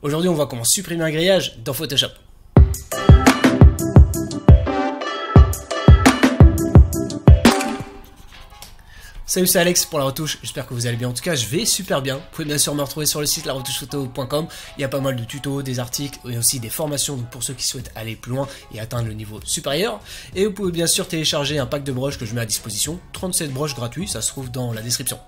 Aujourd'hui, on voit comment supprimer un grillage dans Photoshop. Salut, c'est Alex pour la retouche. J'espère que vous allez bien. En tout cas, je vais super bien. Vous pouvez bien sûr me retrouver sur le site laretouchephoto.com. Il y a pas mal de tutos, des articles et aussi des formations pour ceux qui souhaitent aller plus loin et atteindre le niveau supérieur. Et vous pouvez bien sûr télécharger un pack de broches que je mets à disposition. 37 broches gratuites, ça se trouve dans la description.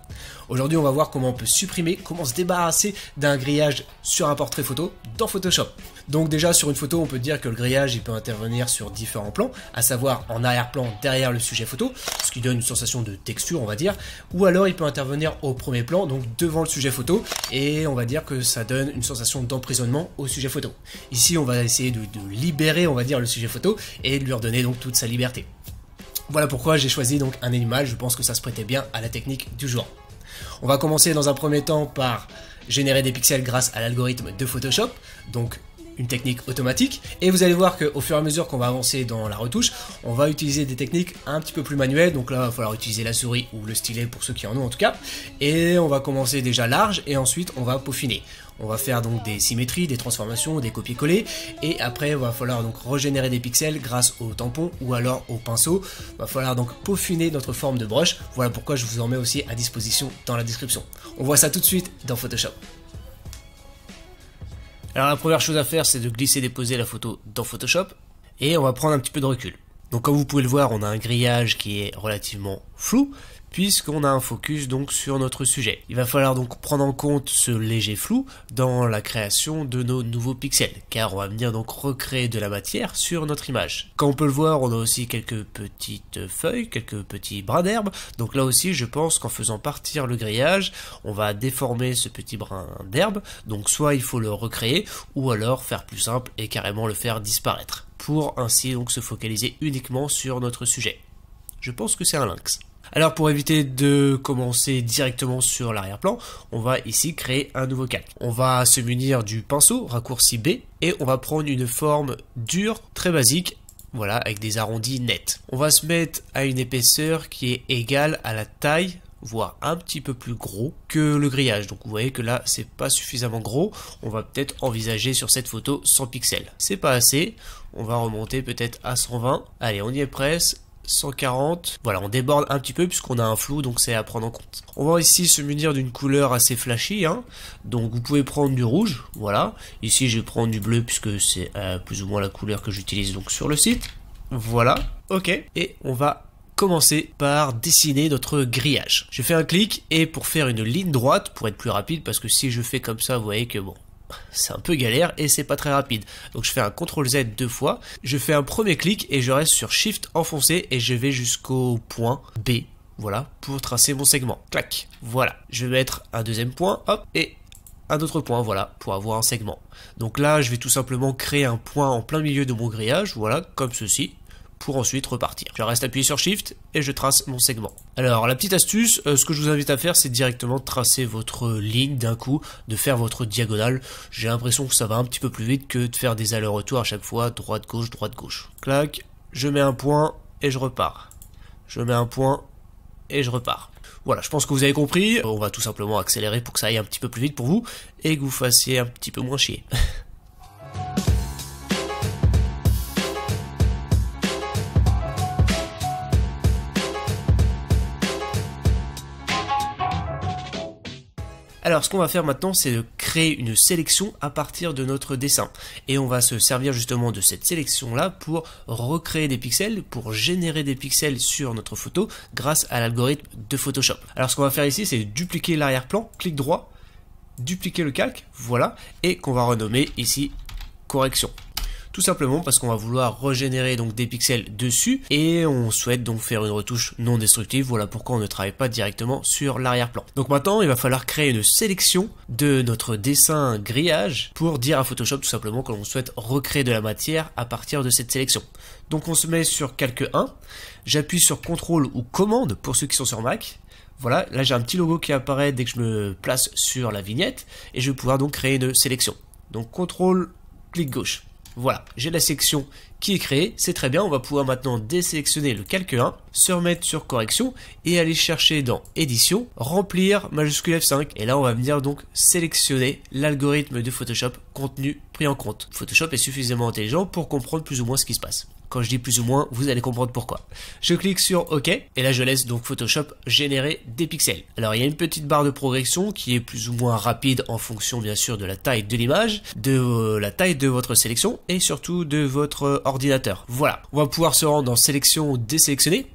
Aujourd'hui, on va voir comment on peut supprimer, comment se débarrasser d'un grillage sur un portrait photo dans Photoshop. Donc déjà sur une photo, on peut dire que le grillage il peut intervenir sur différents plans, à savoir en arrière-plan derrière le sujet photo, ce qui donne une sensation de texture, on va dire, ou alors il peut intervenir au premier plan, donc devant le sujet photo, et on va dire que ça donne une sensation d'emprisonnement au sujet photo. Ici, on va essayer de, libérer, on va dire, le sujet photo et de lui redonner donc toute sa liberté. Voilà pourquoi j'ai choisi donc un animal, je pense que ça se prêtait bien à la technique du jour. On va commencer dans un premier temps par générer des pixels grâce à l'algorithme de Photoshop, donc une technique automatique. Et vous allez voir qu'au fur et à mesure qu'on va avancer dans la retouche, on va utiliser des techniques un petit peu plus manuelles. Donc là, il va falloir utiliser la souris ou le stylet pour ceux qui en ont en tout cas. Et on va commencer déjà large et ensuite on va peaufiner. On va faire donc des symétries, des transformations, des copier-coller, et après va falloir donc régénérer des pixels grâce au tampon ou alors au pinceau. Va falloir donc peaufiner notre forme de brush. Voilà pourquoi je vous en mets aussi à disposition dans la description. On voit ça tout de suite dans Photoshop. Alors la première chose à faire, c'est de glisser déposer la photo dans Photoshop et on va prendre un petit peu de recul. Donc comme vous pouvez le voir, on a un grillage qui est relativement flou, puisqu'on a un focus donc sur notre sujet. Il va falloir donc prendre en compte ce léger flou dans la création de nos nouveaux pixels, car on va venir donc recréer de la matière sur notre image. Comme on peut le voir, on a aussi quelques petites feuilles, quelques petits brins d'herbe, donc là aussi je pense qu'en faisant partir le grillage, on va déformer ce petit brin d'herbe, donc soit il faut le recréer, ou alors faire plus simple et carrément le faire disparaître, pour ainsi donc se focaliser uniquement sur notre sujet. Je pense que c'est un lynx. Alors pour éviter de commencer directement sur l'arrière-plan, on va ici créer un nouveau calque. On va se munir du pinceau, raccourci B, et on va prendre une forme dure, très basique, voilà, avec des arrondis nets. On va se mettre à une épaisseur qui est égale à la taille voire un petit peu plus gros que le grillage. Donc vous voyez que là, c'est pas suffisamment gros. On va peut-être envisager sur cette photo 100 pixels. C'est pas assez. On va remonter peut-être à 120. Allez, on y est presque. 140. Voilà, on déborde un petit peu puisqu'on a un flou, donc c'est à prendre en compte. On va ici se munir d'une couleur assez flashy, hein. donc vous pouvez prendre du rouge, voilà. Ici je vais prendre du bleu puisque c'est euh, plus ou moins la couleur que j'utilise donc sur le site. Voilà, ok. Et on va commencer par dessiner notre grillage. Je fais un clic et pour faire une ligne droite, pour être plus rapide, parce que si je fais comme ça, vous voyez que bon, c'est un peu galère et c'est pas très rapide. Donc je fais un CTRL Z deux fois, je fais un premier clic et je reste sur Shift enfoncé et je vais jusqu'au point B. Voilà, pour tracer mon segment. Clac, voilà. Je vais mettre un deuxième point, hop, et un autre point, voilà, pour avoir un segment. Donc là, je vais tout simplement créer un point en plein milieu de mon grillage, voilà, comme ceci pour ensuite repartir. Je reste appuyé sur Shift et je trace mon segment. Alors la petite astuce, euh, ce que je vous invite à faire c'est directement tracer votre ligne d'un coup, de faire votre diagonale. J'ai l'impression que ça va un petit peu plus vite que de faire des allers-retours à chaque fois, droite-gauche, droite-gauche. Clac, je mets un point et je repars. Je mets un point et je repars. Voilà, je pense que vous avez compris. On va tout simplement accélérer pour que ça aille un petit peu plus vite pour vous et que vous fassiez un petit peu moins chier. Alors ce qu'on va faire maintenant c'est de créer une sélection à partir de notre dessin et on va se servir justement de cette sélection là pour recréer des pixels, pour générer des pixels sur notre photo grâce à l'algorithme de Photoshop. Alors ce qu'on va faire ici c'est dupliquer l'arrière-plan, clic droit, dupliquer le calque, voilà, et qu'on va renommer ici correction tout simplement parce qu'on va vouloir régénérer donc des pixels dessus et on souhaite donc faire une retouche non destructive, voilà pourquoi on ne travaille pas directement sur l'arrière-plan. Donc maintenant il va falloir créer une sélection de notre dessin grillage pour dire à Photoshop tout simplement que l'on souhaite recréer de la matière à partir de cette sélection. Donc on se met sur Calque 1, j'appuie sur CTRL ou commande pour ceux qui sont sur Mac, voilà, là j'ai un petit logo qui apparaît dès que je me place sur la vignette et je vais pouvoir donc créer une sélection. Donc contrôle, clic gauche. Voilà, j'ai la section qui est créée, c'est très bien, on va pouvoir maintenant désélectionner le calque 1, se remettre sur correction et aller chercher dans édition, remplir majuscule F5 et là on va venir donc sélectionner l'algorithme de Photoshop contenu pris en compte. Photoshop est suffisamment intelligent pour comprendre plus ou moins ce qui se passe. Quand je dis plus ou moins, vous allez comprendre pourquoi. Je clique sur OK et là je laisse donc Photoshop générer des pixels. Alors il y a une petite barre de progression qui est plus ou moins rapide en fonction bien sûr de la taille de l'image, de euh, la taille de votre sélection et surtout de votre ordinateur. Voilà, on va pouvoir se rendre en sélection désélectionner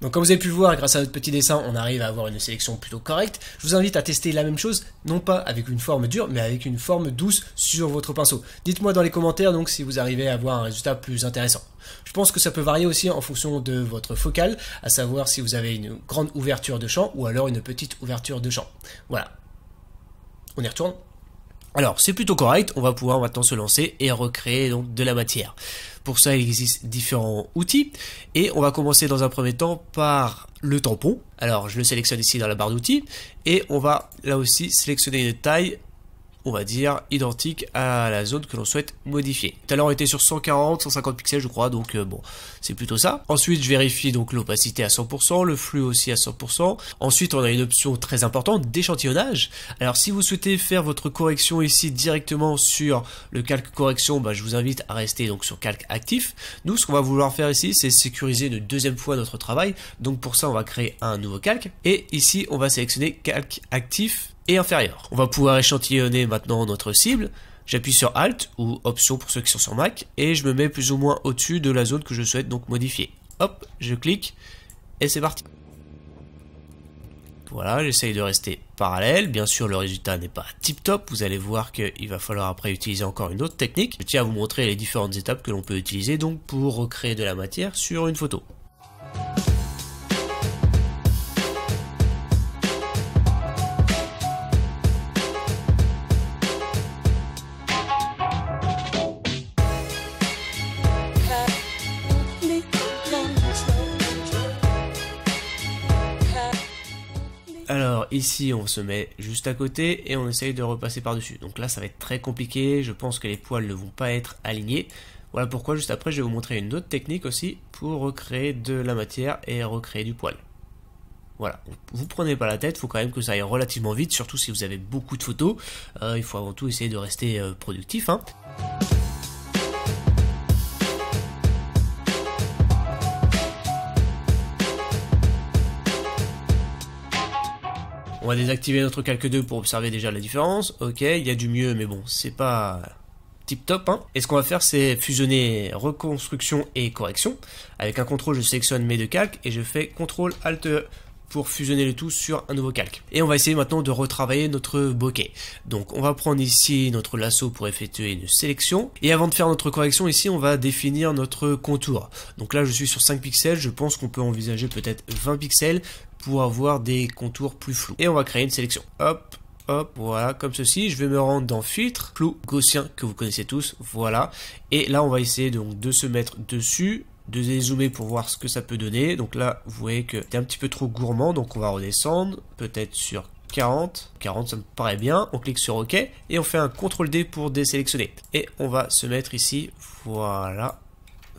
donc comme vous avez pu le voir, grâce à notre petit dessin, on arrive à avoir une sélection plutôt correcte. Je vous invite à tester la même chose, non pas avec une forme dure, mais avec une forme douce sur votre pinceau. Dites-moi dans les commentaires donc si vous arrivez à avoir un résultat plus intéressant. Je pense que ça peut varier aussi en fonction de votre focale, à savoir si vous avez une grande ouverture de champ ou alors une petite ouverture de champ. Voilà. On y retourne alors, c'est plutôt correct, on va pouvoir maintenant se lancer et recréer donc de la matière. Pour ça, il existe différents outils. Et on va commencer dans un premier temps par le tampon. Alors, je le sélectionne ici dans la barre d'outils. Et on va là aussi sélectionner une taille on va dire, identique à la zone que l'on souhaite modifier. Tout à l'heure, on était sur 140, 150 pixels, je crois, donc euh, bon, c'est plutôt ça. Ensuite, je vérifie donc l'opacité à 100%, le flux aussi à 100%. Ensuite, on a une option très importante d'échantillonnage. Alors, si vous souhaitez faire votre correction ici directement sur le calque correction, bah, je vous invite à rester donc sur calque actif. Nous, ce qu'on va vouloir faire ici, c'est sécuriser une deuxième fois notre travail. Donc, pour ça, on va créer un nouveau calque. Et ici, on va sélectionner calque actif et inférieur. On va pouvoir échantillonner maintenant notre cible. J'appuie sur Alt ou Option pour ceux qui sont sur Mac et je me mets plus ou moins au-dessus de la zone que je souhaite donc modifier. Hop, je clique et c'est parti. Voilà, j'essaye de rester parallèle. Bien sûr, le résultat n'est pas tip top. Vous allez voir qu'il va falloir après utiliser encore une autre technique. Je tiens à vous montrer les différentes étapes que l'on peut utiliser donc pour recréer de la matière sur une photo. Ici, on se met juste à côté et on essaye de repasser par-dessus. Donc là, ça va être très compliqué. Je pense que les poils ne vont pas être alignés. Voilà pourquoi juste après, je vais vous montrer une autre technique aussi pour recréer de la matière et recréer du poil. Voilà, vous prenez pas la tête, il faut quand même que ça aille relativement vite, surtout si vous avez beaucoup de photos. Euh, il faut avant tout essayer de rester euh, productif. Hein. va désactiver notre calque 2 pour observer déjà la différence. Ok, il y a du mieux, mais bon, c'est pas tip top. Hein. Et ce qu'on va faire, c'est fusionner reconstruction et correction. Avec un contrôle, je sélectionne mes deux calques et je fais contrôle ALT e pour fusionner le tout sur un nouveau calque. Et on va essayer maintenant de retravailler notre bokeh. Donc on va prendre ici notre lasso pour effectuer une sélection. Et avant de faire notre correction ici, on va définir notre contour. Donc là je suis sur 5 pixels, je pense qu'on peut envisager peut-être 20 pixels pour avoir des contours plus flous. Et on va créer une sélection. Hop, hop, voilà, comme ceci. Je vais me rendre dans filtre, flou gaussien que vous connaissez tous, voilà. Et là, on va essayer donc de se mettre dessus de dézoomer pour voir ce que ça peut donner. Donc là, vous voyez que c'est un petit peu trop gourmand, donc on va redescendre, peut-être sur 40. 40, ça me paraît bien. On clique sur OK et on fait un CTRL D pour désélectionner. Et on va se mettre ici, voilà,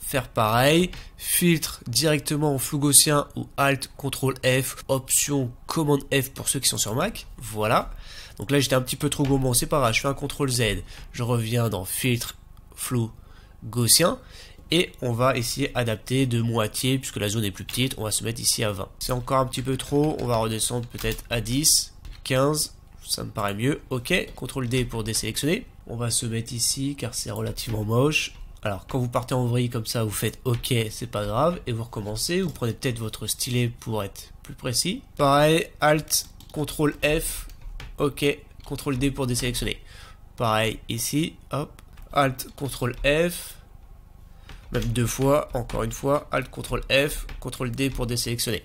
faire pareil. Filtre directement en flou gaussien ou Alt Ctrl F, option commande F pour ceux qui sont sur Mac. Voilà. Donc là j'étais un petit peu trop gourmand, c'est pas grave, je fais un Ctrl Z, je reviens dans filtre flou gaussien et on va essayer d'adapter de moitié puisque la zone est plus petite, on va se mettre ici à 20. C'est encore un petit peu trop, on va redescendre peut-être à 10, 15, ça me paraît mieux. OK, CTRL D pour désélectionner. On va se mettre ici car c'est relativement moche. Alors, quand vous partez en vrille comme ça, vous faites OK, c'est pas grave, et vous recommencez. Vous prenez peut-être votre stylet pour être plus précis. Pareil, Alt, CTRL F, OK, CTRL D pour désélectionner. Pareil ici, hop, Alt, CTRL F, même deux fois, encore une fois, Alt, CTRL F, CTRL D pour désélectionner.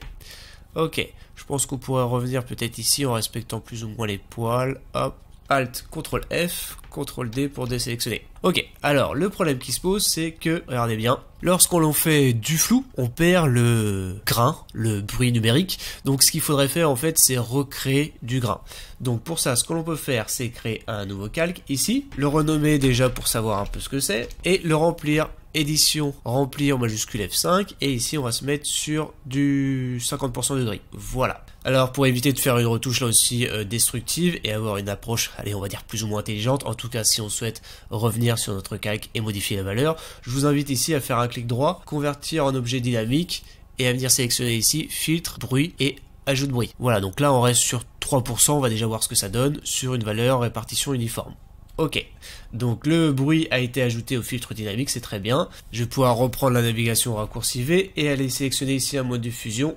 Ok, je pense qu'on pourrait revenir peut-être ici en respectant plus ou moins les poils, hop, Alt, Ctrl F, Ctrl D pour désélectionner. Ok, alors le problème qui se pose, c'est que, regardez bien, lorsqu'on l'on fait du flou, on perd le grain, le bruit numérique. Donc ce qu'il faudrait faire en fait, c'est recréer du grain. Donc pour ça, ce que l'on peut faire, c'est créer un nouveau calque ici, le renommer déjà pour savoir un peu ce que c'est, et le remplir édition remplie en majuscule F5 et ici on va se mettre sur du 50% de gris. Voilà. Alors pour éviter de faire une retouche là aussi euh, destructive et avoir une approche, allez on va dire plus ou moins intelligente, en tout cas si on souhaite revenir sur notre calque et modifier la valeur, je vous invite ici à faire un clic droit, convertir en objet dynamique et à venir sélectionner ici filtre, bruit et ajout de bruit. Voilà donc là on reste sur 3%, on va déjà voir ce que ça donne sur une valeur répartition uniforme. Ok, donc le bruit a été ajouté au filtre dynamique, c'est très bien. Je vais pouvoir reprendre la navigation raccourci V et aller sélectionner ici un mode de fusion,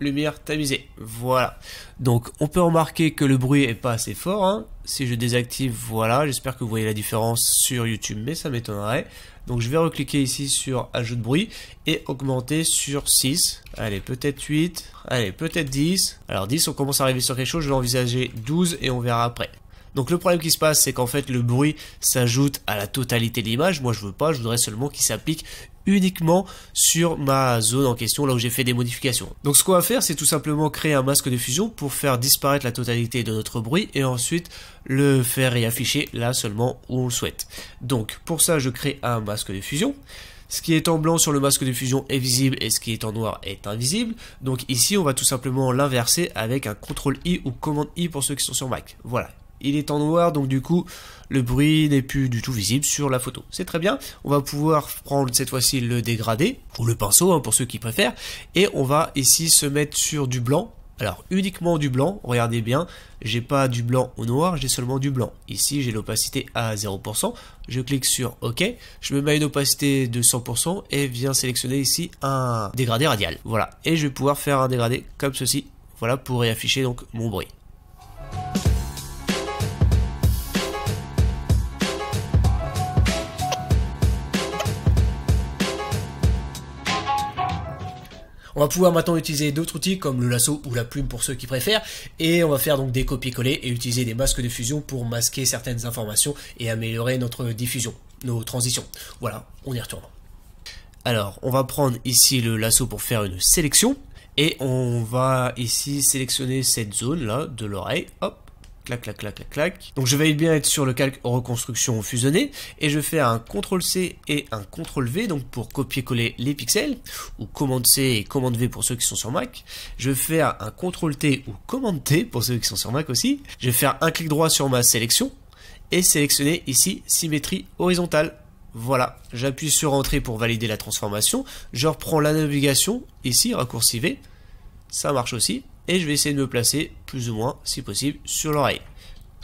lumière tamisée. Voilà. Donc on peut remarquer que le bruit est pas assez fort. Hein. Si je désactive, voilà, j'espère que vous voyez la différence sur YouTube, mais ça m'étonnerait. Donc je vais recliquer ici sur ajout de bruit et augmenter sur 6. Allez, peut-être 8. Allez, peut-être 10. Alors 10, on commence à arriver sur quelque chose. Je vais envisager 12 et on verra après. Donc le problème qui se passe, c'est qu'en fait le bruit s'ajoute à la totalité de l'image. Moi je veux pas, je voudrais seulement qu'il s'applique uniquement sur ma zone en question, là où j'ai fait des modifications. Donc ce qu'on va faire, c'est tout simplement créer un masque de fusion pour faire disparaître la totalité de notre bruit et ensuite le faire réafficher là seulement où on le souhaite. Donc pour ça, je crée un masque de fusion. Ce qui est en blanc sur le masque de fusion est visible et ce qui est en noir est invisible. Donc ici, on va tout simplement l'inverser avec un CTRL-I ou commande I pour ceux qui sont sur Mac. Voilà, il est en noir, donc du coup, le bruit n'est plus du tout visible sur la photo. C'est très bien. On va pouvoir prendre cette fois-ci le dégradé, ou le pinceau, hein, pour ceux qui préfèrent, et on va ici se mettre sur du blanc. Alors, uniquement du blanc, regardez bien, j'ai pas du blanc au noir, j'ai seulement du blanc. Ici, j'ai l'opacité à 0%, je clique sur OK, je me mets à une opacité de 100% et viens sélectionner ici un dégradé radial. Voilà, et je vais pouvoir faire un dégradé comme ceci, voilà, pour réafficher donc mon bruit. On va pouvoir maintenant utiliser d'autres outils comme le lasso ou la plume pour ceux qui préfèrent et on va faire donc des copier-coller et utiliser des masques de fusion pour masquer certaines informations et améliorer notre diffusion, nos transitions. Voilà, on y retourne. Alors, on va prendre ici le lasso pour faire une sélection et on va ici sélectionner cette zone là de l'oreille, hop, clac, clac, clac, clac, Donc je vais bien être sur le calque reconstruction fusionné, et je fais un CTRL-C et un CTRL-V, donc pour copier-coller les pixels, ou commande-C et commande-V pour ceux qui sont sur Mac. Je vais faire un CTRL-T ou commande-T pour ceux qui sont sur Mac aussi. Je vais faire un clic droit sur ma sélection, et sélectionner ici symétrie horizontale. Voilà, j'appuie sur Entrée pour valider la transformation, je reprends la navigation, ici, raccourci V, ça marche aussi, et je vais essayer de me placer plus ou moins, si possible, sur l'oreille.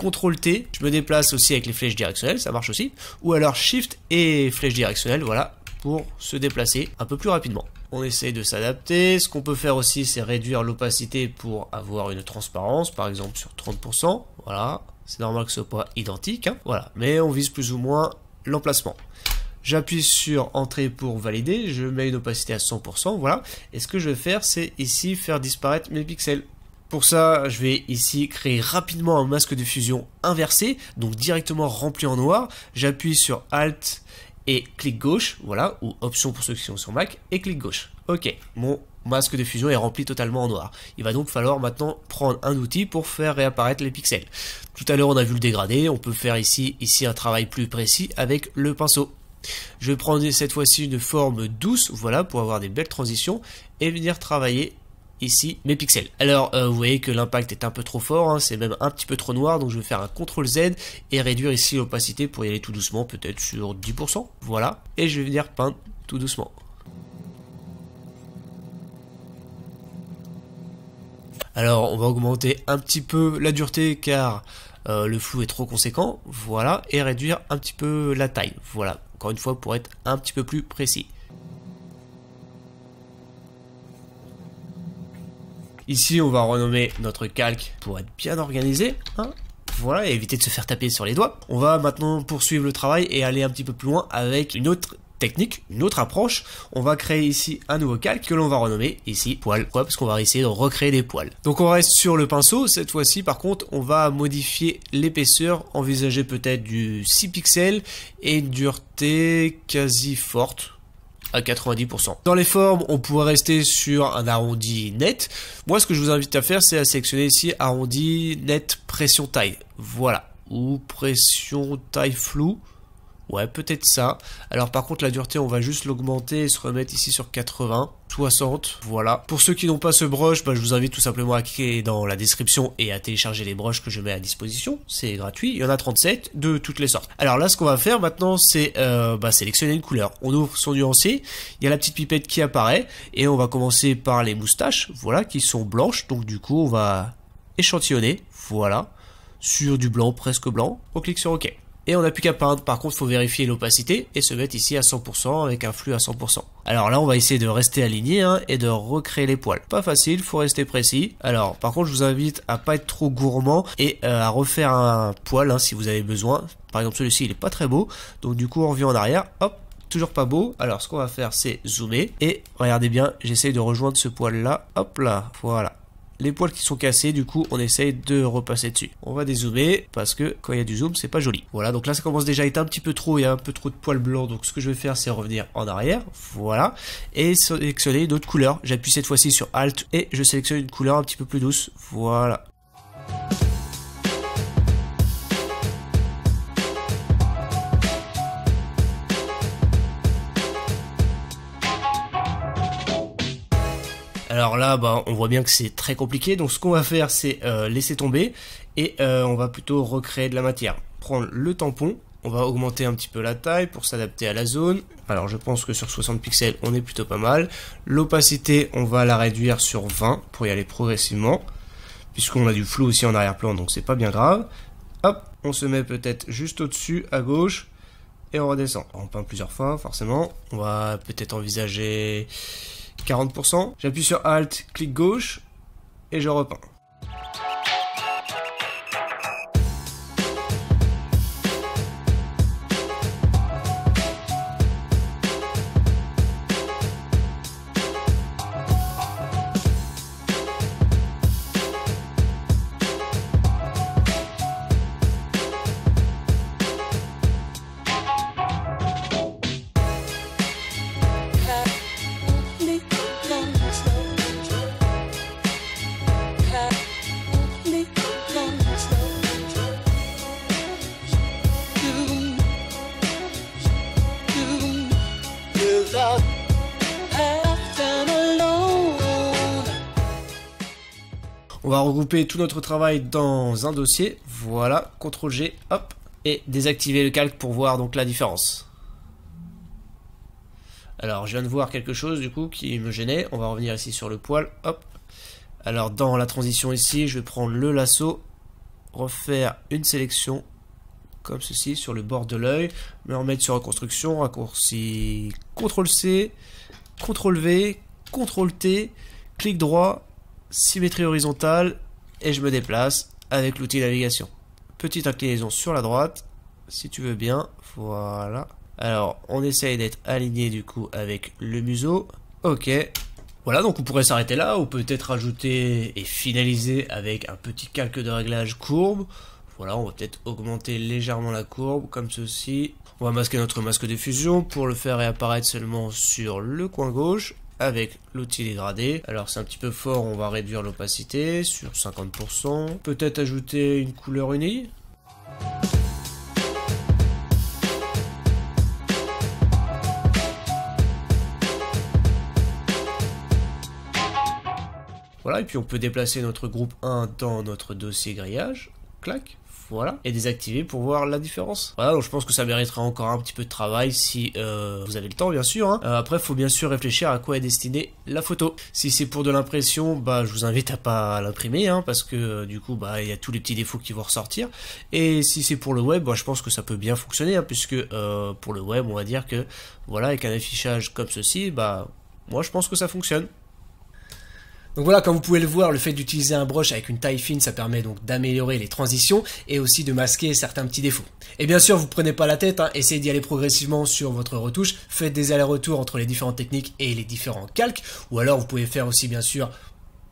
CTRL T, je me déplace aussi avec les flèches directionnelles, ça marche aussi. Ou alors SHIFT et flèche directionnelle, voilà, pour se déplacer un peu plus rapidement. On essaye de s'adapter. Ce qu'on peut faire aussi, c'est réduire l'opacité pour avoir une transparence, par exemple sur 30%. Voilà, c'est normal que ce soit pas identique. Hein. Voilà, mais on vise plus ou moins l'emplacement j'appuie sur entrée pour valider, je mets une opacité à 100%, voilà. Et ce que je vais faire, c'est ici faire disparaître mes pixels. Pour ça, je vais ici créer rapidement un masque de fusion inversé, donc directement rempli en noir. J'appuie sur Alt et clic gauche, voilà, ou option pour ceux qui sont sur Mac, et clic gauche. Ok, mon masque de fusion est rempli totalement en noir. Il va donc falloir maintenant prendre un outil pour faire réapparaître les pixels. Tout à l'heure on a vu le dégradé, on peut faire ici, ici un travail plus précis avec le pinceau. Je vais prendre cette fois-ci une forme douce, voilà, pour avoir des belles transitions, et venir travailler ici mes pixels. Alors euh, vous voyez que l'impact est un peu trop fort, hein, c'est même un petit peu trop noir, donc je vais faire un CTRL Z et réduire ici l'opacité pour y aller tout doucement, peut-être sur 10%, voilà. Et je vais venir peindre tout doucement. Alors on va augmenter un petit peu la dureté car euh, le flou est trop conséquent, voilà, et réduire un petit peu la taille, voilà encore une fois pour être un petit peu plus précis. Ici, on va renommer notre calque pour être bien organisé. Hein. voilà, éviter de se faire taper sur les doigts. On va maintenant poursuivre le travail et aller un petit peu plus loin avec une autre technique, une autre approche. On va créer ici un nouveau calque que l'on va renommer ici poil. quoi Parce qu'on va essayer de recréer des poils. Donc on reste sur le pinceau. Cette fois-ci, par contre, on va modifier l'épaisseur, envisager peut-être du 6 pixels et une dureté quasi forte à 90%. Dans les formes, on pourrait rester sur un arrondi net. Moi, ce que je vous invite à faire, c'est à sélectionner ici arrondi net pression taille. Voilà. Ou pression taille floue. Ouais, peut-être ça. Alors par contre, la dureté, on va juste l'augmenter et se remettre ici sur 80. 60, voilà. Pour ceux qui n'ont pas ce broche, bah, je vous invite tout simplement à cliquer dans la description et à télécharger les broches que je mets à disposition. C'est gratuit, il y en a 37 de toutes les sortes. Alors là, ce qu'on va faire maintenant, c'est euh, bah, sélectionner une couleur. On ouvre son nuancier, il y a la petite pipette qui apparaît et on va commencer par les moustaches, voilà, qui sont blanches. Donc du coup, on va échantillonner, voilà, sur du blanc, presque blanc. On clique sur OK. Et on n'a plus qu'à peindre, par contre faut vérifier l'opacité et se mettre ici à 100% avec un flux à 100%. Alors là on va essayer de rester aligné hein, et de recréer les poils. Pas facile, faut rester précis. Alors par contre je vous invite à pas être trop gourmand et euh, à refaire un poil hein, si vous avez besoin. Par exemple celui-ci il n'est pas très beau, donc du coup on revient en arrière, hop, toujours pas beau. Alors ce qu'on va faire c'est zoomer et regardez bien, j'essaye de rejoindre ce poil là, hop là, voilà les poils qui sont cassés, du coup on essaye de repasser dessus. On va dézoomer parce que quand il y a du zoom c'est pas joli. Voilà donc là ça commence déjà à être un petit peu trop, il y a un peu trop de poils blancs donc ce que je vais faire c'est revenir en arrière, voilà, et sélectionner une autre couleur. J'appuie cette fois-ci sur Alt et je sélectionne une couleur un petit peu plus douce, voilà. là, bah, on voit bien que c'est très compliqué. Donc ce qu'on va faire, c'est euh, laisser tomber et euh, on va plutôt recréer de la matière. Prendre le tampon, on va augmenter un petit peu la taille pour s'adapter à la zone. Alors je pense que sur 60 pixels, on est plutôt pas mal. L'opacité, on va la réduire sur 20 pour y aller progressivement. Puisqu'on a du flou aussi en arrière-plan, donc c'est pas bien grave. Hop, on se met peut-être juste au-dessus, à gauche et on redescend. On peint plusieurs fois, forcément. On va peut-être envisager 40%. J'appuie sur Alt, clic gauche, et je repeins. va regrouper tout notre travail dans un dossier. Voilà, CTRL G, hop, et désactiver le calque pour voir donc la différence. Alors, je viens de voir quelque chose du coup qui me gênait. On va revenir ici sur le poil, hop. Alors, dans la transition ici, je vais prendre le lasso, refaire une sélection comme ceci sur le bord de l'œil, me remettre sur reconstruction, raccourci CTRL C, CTRL V, CTRL T, clic droit, symétrie horizontale, et je me déplace avec l'outil navigation. Petite inclinaison sur la droite, si tu veux bien, voilà. Alors, on essaye d'être aligné du coup avec le museau. Ok. Voilà, donc on pourrait s'arrêter là, ou peut-être ajouter et finaliser avec un petit calque de réglage courbe. Voilà, on va peut-être augmenter légèrement la courbe, comme ceci. On va masquer notre masque de fusion pour le faire réapparaître seulement sur le coin gauche avec l'outil dégradé. Alors c'est un petit peu fort, on va réduire l'opacité sur 50%. Peut-être ajouter une couleur unie Voilà, et puis on peut déplacer notre groupe 1 dans notre dossier grillage. Clac voilà, et désactiver pour voir la différence. Voilà, donc je pense que ça méritera encore un petit peu de travail si euh, vous avez le temps, bien sûr. Après hein. il euh, après, faut bien sûr réfléchir à quoi est destinée la photo. Si c'est pour de l'impression, bah, je vous invite à pas l'imprimer, hein, parce que euh, du coup, bah, il y a tous les petits défauts qui vont ressortir. Et si c'est pour le web, bah, je pense que ça peut bien fonctionner, hein, puisque pour le web, on va dire que voilà, avec un affichage comme ceci, bah, moi, je pense que ça fonctionne. Donc voilà, comme vous pouvez le voir, le fait d'utiliser un brush avec une taille fine, ça permet donc d'améliorer les transitions et aussi de masquer certains petits défauts. Et bien sûr, vous ne prenez pas la tête, hein, essayez d'y aller progressivement sur votre retouche, faites des allers-retours entre les différentes techniques et les différents calques, ou alors vous pouvez faire aussi bien sûr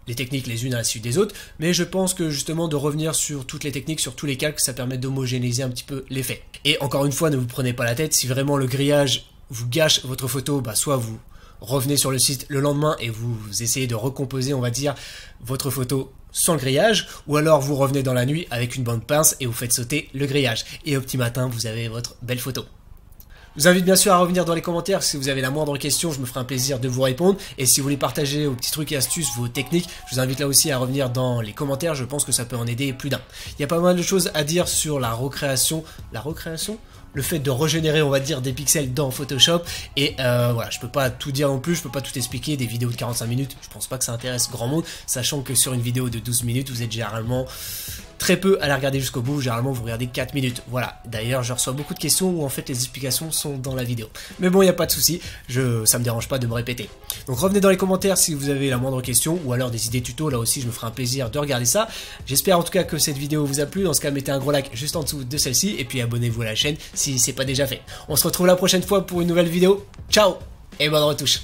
les techniques les unes à la suite des autres, mais je pense que justement de revenir sur toutes les techniques, sur tous les calques, ça permet d'homogénéiser un petit peu l'effet. Et encore une fois, ne vous prenez pas la tête, si vraiment le grillage vous gâche votre photo, bah soit vous revenez sur le site le lendemain et vous, essayez de recomposer, on va dire, votre photo sans le grillage, ou alors vous revenez dans la nuit avec une bonne pince et vous faites sauter le grillage. Et au petit matin, vous avez votre belle photo. Je vous invite bien sûr à revenir dans les commentaires si vous avez la moindre question, je me ferai un plaisir de vous répondre. Et si vous voulez partager vos petits trucs et astuces, vos techniques, je vous invite là aussi à revenir dans les commentaires, je pense que ça peut en aider plus d'un. Il y a pas mal de choses à dire sur la recréation. La recréation le fait de régénérer, on va dire, des pixels dans Photoshop. Et euh, voilà, je peux pas tout dire non plus, je peux pas tout expliquer. Des vidéos de 45 minutes, je pense pas que ça intéresse grand monde, sachant que sur une vidéo de 12 minutes, vous êtes généralement très peu à la regarder jusqu'au bout, généralement vous regardez 4 minutes. Voilà, d'ailleurs je reçois beaucoup de questions où en fait les explications sont dans la vidéo. Mais bon, il n'y a pas de souci, je, ça me dérange pas de me répéter. Donc revenez dans les commentaires si vous avez la moindre question ou alors des idées tuto, là aussi je me ferai un plaisir de regarder ça. J'espère en tout cas que cette vidéo vous a plu, dans ce cas mettez un gros like juste en dessous de celle-ci et puis abonnez-vous à la chaîne si c'est pas déjà fait. On se retrouve la prochaine fois pour une nouvelle vidéo. Ciao et bonne retouche